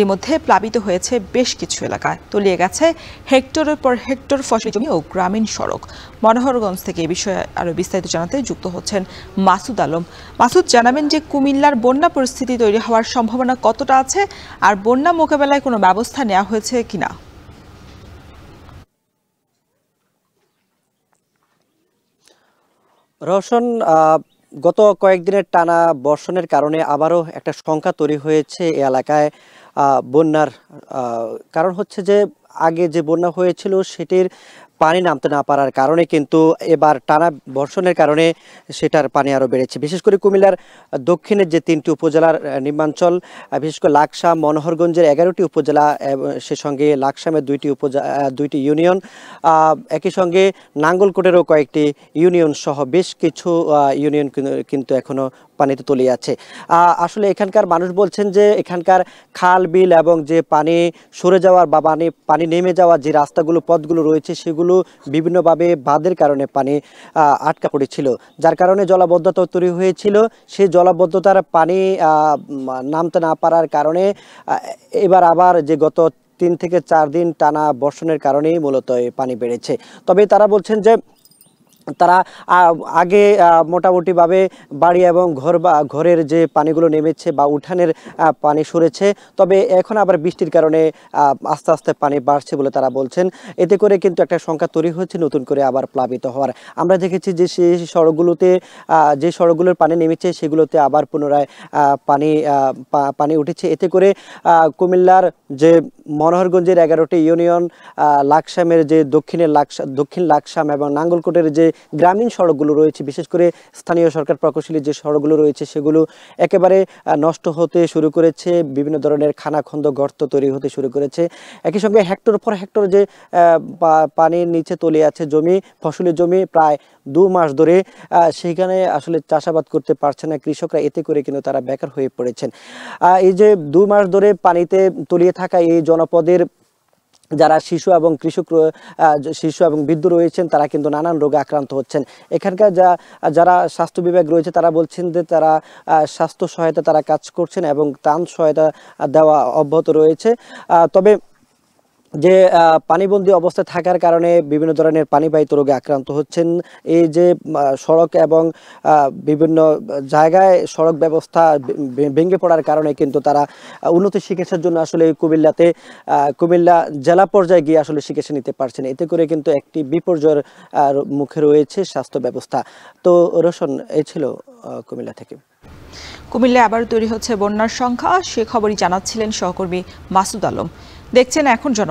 এর মধ্যে প্লাবিত হয়েছে বেশ কিছু এলাকায় তলিয়ে গেছে হেক্টরের পর হেক্টর ফসল জমি ও গ্রামীণ সড়ক মনোহরগঞ্জ থেকে এ বিষয়ে আরও বিস্তারিত জানাতে যুক্ত হচ্ছেন মাসুদ আলম মাসুদ জানাবেন যে কুমিল্লার বন্যা পরিস্থিতি তৈরি হওয়ার সম্ভাবনা কতটা আছে আর বন্যা মোকাবেলায় কোনো ব্যবস্থা নেওয়া হয়েছে কিনা রোশন গত কয়েকদিনের টানা বর্ষণের কারণে আবারও একটা সংখ্যা তৈরি হয়েছে এ এলাকায় বন্যার কারণ হচ্ছে যে আগে যে বন্যা হয়েছিল সেটির পানি নামতে না পারার কারণে কিন্তু এবার টানা বর্ষণের কারণে সেটার পানি আরও বেড়েছে বিশেষ করে কুমিল্লার দক্ষিণের যে তিনটি উপজেলার নিম্নাঞ্চল বিশেষ করে লাকসাম মনোহরগঞ্জের এগারোটি উপজেলা সে সঙ্গে লাকসামের দুইটি উপজেলা দুইটি ইউনিয়ন একই সঙ্গে নাঙ্গলকোটেরও কয়েকটি ইউনিয়ন সহ বেশ কিছু ইউনিয়ন কিন্তু এখনও পানিতে তলিয়ে আছে আসলে এখানকার মানুষ বলছেন যে এখানকার খাল বিল এবং যে পানি সরে যাওয়ার বা পানি পানি নেমে যাওয়ার যে রাস্তাগুলো পথগুলো রয়েছে সেগুলো নদীগুলো বিভিন্নভাবে বাঁধের কারণে পানি আটকা পড়েছিল যার কারণে জলাবদ্ধতা তৈরি হয়েছিল সেই জলাবদ্ধতার পানি নামতে না পারার কারণে এবার আবার যে গত তিন থেকে চার দিন টানা বর্ষণের কারণেই মূলত পানি বেড়েছে তবে তারা বলছেন যে তারা আগে মোটামুটিভাবে বাড়ি এবং ঘর বা ঘরের যে পানিগুলো নেমেছে বা উঠানের পানি সরেছে তবে এখন আবার বৃষ্টির কারণে আস্তে আস্তে পানি বাড়ছে বলে তারা বলছেন এতে করে কিন্তু একটা সংখ্যা তৈরি হচ্ছে নতুন করে আবার প্লাবিত হওয়ার আমরা দেখেছি যে সেই সড়কগুলোতে যে সড়কগুলোর পানি নেমেছে সেগুলোতে আবার পুনরায় পানি পানি উঠেছে এতে করে কুমিল্লার যে মনোহরগঞ্জের এগারোটি ইউনিয়ন লাকসামের যে দক্ষিণের লাকসা দক্ষিণ লাকসাম এবং নাঙ্গলকোটের যে গ্রামীণ সড়কগুলো রয়েছে বিশেষ করে স্থানীয় সরকার প্রকৌশলী যে সড়কগুলো রয়েছে সেগুলো একেবারে নষ্ট হতে শুরু করেছে বিভিন্ন ধরনের খানাখন্দ গর্ত তৈরি হতে শুরু করেছে একই সঙ্গে হেক্টর পর হেক্টর যে পানির নিচে তলে আছে জমি ফসলের জমি প্রায় দু মাস ধরে সেখানে আসলে চাষাবাদ করতে পারছে না কৃষকরা এতে করে কিন্তু তারা বেকার হয়ে পড়েছেন এই যে দু মাস ধরে পানিতে তলিয়ে থাকা এই জনপদের যারা শিশু এবং কৃষক শিশু এবং বৃদ্ধ রয়েছেন তারা কিন্তু নানান রোগে আক্রান্ত হচ্ছেন এখানকার যা যারা স্বাস্থ্য বিভাগ রয়েছে তারা বলছেন যে তারা স্বাস্থ্য সহায়তা তারা কাজ করছেন এবং ত্রাণ সহায়তা দেওয়া অব্যাহত রয়েছে তবে যে পানিবন্দী অবস্থায় থাকার কারণে বিভিন্ন ধরনের পানিবাহিত রোগে আক্রান্ত হচ্ছেন এই যে সড়ক এবং বিভিন্ন জায়গায় সড়ক ব্যবস্থা ভেঙে পড়ার কারণে কিন্তু তারা উন্নত চিকিৎসার জন্য আসলে কুমিল্লাতে কুমিল্লা জেলা পর্যায়ে গিয়ে আসলে চিকিৎসা নিতে পারছেন এতে করে কিন্তু একটি বিপর্যয়ের মুখে রয়েছে স্বাস্থ্য ব্যবস্থা তো রোশন এ ছিল কুমিল্লা থেকে কুমিল্লা আবার তৈরি হচ্ছে বন্যার সংখ্যা সে খবরই জানাচ্ছিলেন সহকর্মী মাসুদ আলম দেখছেন এখন জন